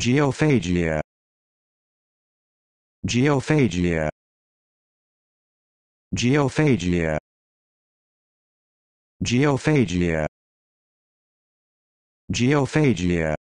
Geophagia Geophagia Geophagia Geophagia Geophagia